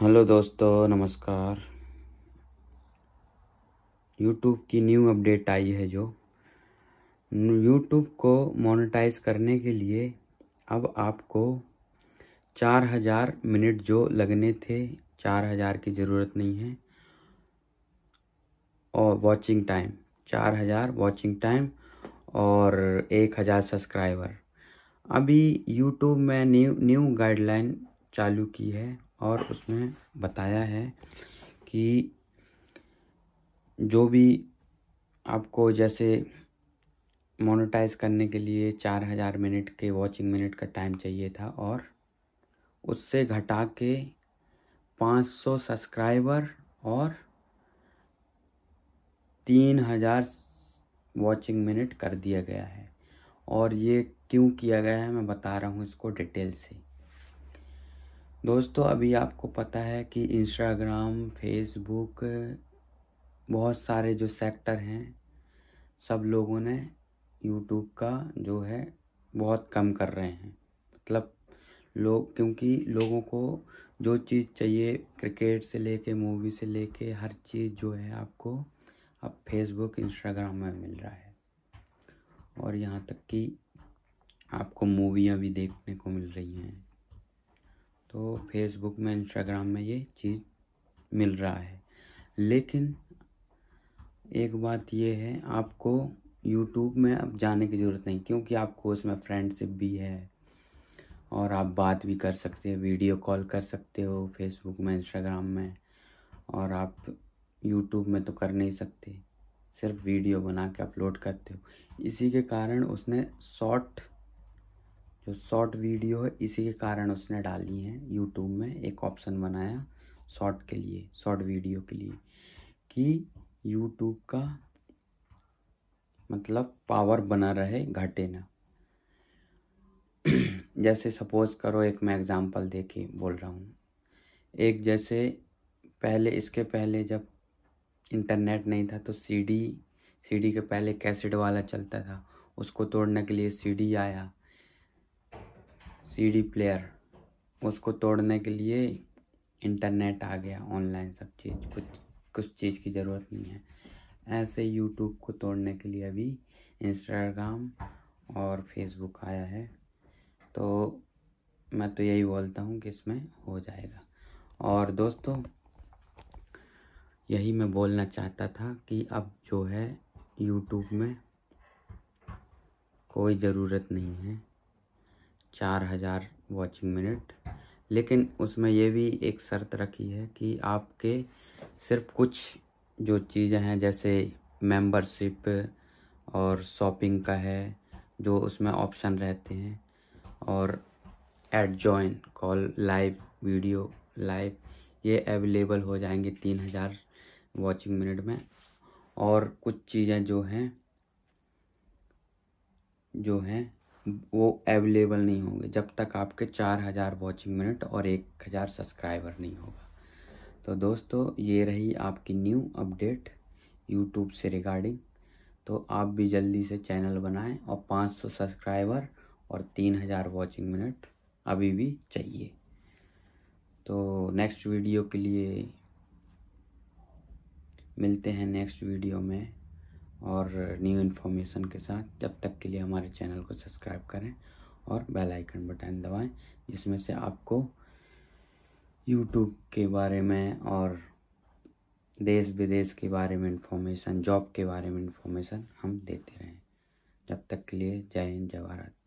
hello दोस्तों नमस्कार YouTube की न्यू अपडेट आई है जो यूट्यूब को मोनेटाइज करने के लिए अब आपको चार हज़ार मिनट जो लगने थे चार हज़ार की ज़रूरत नहीं है और वॉचिंग टाइम चार हज़ार वॉचिंग टाइम और एक हज़ार सब्सक्राइबर अभी यूट्यूब में न्यू न्यू गाइडलाइन चालू की है और उसमें बताया है कि जो भी आपको जैसे मोनेटाइज करने के लिए चार हज़ार मिनट के वॉचिंग मिनट का टाइम चाहिए था और उससे घटा के पाँच सौ सब्सक्राइबर और तीन हज़ार वॉचिंग मिनट कर दिया गया है और ये क्यों किया गया है मैं बता रहा हूँ इसको डिटेल से दोस्तों अभी आपको पता है कि इंस्टाग्राम फेसबुक बहुत सारे जो सेक्टर हैं सब लोगों ने यूट्यूब का जो है बहुत कम कर रहे हैं मतलब लोग क्योंकि लोगों को जो चीज़ चाहिए क्रिकेट से लेके मूवी से लेके हर चीज़ जो है आपको अब फेसबुक इंस्टाग्राम में मिल रहा है और यहाँ तक कि आपको मूवियाँ भी देखने को मिल रही हैं तो फेसबुक में इंस्टाग्राम में ये चीज़ मिल रहा है लेकिन एक बात ये है आपको यूट्यूब में अब जाने की ज़रूरत नहीं क्योंकि आपको उसमें फ्रेंडशिप भी है और आप बात भी कर सकते हो वीडियो कॉल कर सकते हो फेसबुक में इंस्टाग्राम में और आप यूट्यूब में तो कर नहीं सकते सिर्फ वीडियो बना के अपलोड करते हो इसी के कारण उसने शॉर्ट जो शॉर्ट वीडियो है इसी के कारण उसने डाली है यूट्यूब में एक ऑप्शन बनाया शॉर्ट के लिए शॉर्ट वीडियो के लिए कि यूट्यूब का मतलब पावर बना रहे घटे ना जैसे सपोज करो एक मैं एग्ज़ाम्पल दे के बोल रहा हूँ एक जैसे पहले इसके पहले जब इंटरनेट नहीं था तो सीडी सीडी के पहले कैसेट वाला चलता था उसको तोड़ने के लिए सीडी आया सीडी प्लेयर उसको तोड़ने के लिए इंटरनेट आ गया ऑनलाइन सब चीज़ कुछ कुछ चीज़ की ज़रूरत नहीं है ऐसे यूट्यूब को तोड़ने के लिए अभी इंस्टाग्राम और फेसबुक आया है तो मैं तो यही बोलता हूँ कि इसमें हो जाएगा और दोस्तों यही मैं बोलना चाहता था कि अब जो है यूट्यूब में कोई ज़रूरत नहीं है चार हज़ार वॉचिंग मिनट लेकिन उसमें ये भी एक शर्त रखी है कि आपके सिर्फ कुछ जो चीज़ें हैं जैसे मेंबरशिप और शॉपिंग का है जो उसमें ऑप्शन रहते हैं और add join call live video live ये अवेलेबल हो जाएंगे तीन हज़ार वॉचिंग मिनट में और कुछ चीज़ें जो हैं जो हैं वो अवेलेबल नहीं होंगे जब तक आपके चार हज़ार वॉचिंग मिनट और एक हज़ार सब्सक्राइबर नहीं होगा तो दोस्तों ये रही आपकी न्यू अपडेट यूट्यूब से रिगार्डिंग तो आप भी जल्दी से चैनल बनाएं और 500 सब्सक्राइबर और 3000 वॉचिंग मिनट अभी भी चाहिए तो नेक्स्ट वीडियो के लिए मिलते हैं नेक्स्ट वीडियो में और न्यू इन्फॉर्मेशन के साथ तब तक के लिए हमारे चैनल को सब्सक्राइब करें और बेल आइकन बटन दबाएं जिसमें से आपको यूट्यूब के बारे में और देश विदेश के बारे में इन्फॉर्मेशन जॉब के बारे में इन्फॉर्मेशन हम देते रहें जब तक के लिए जय हिंद जय भारत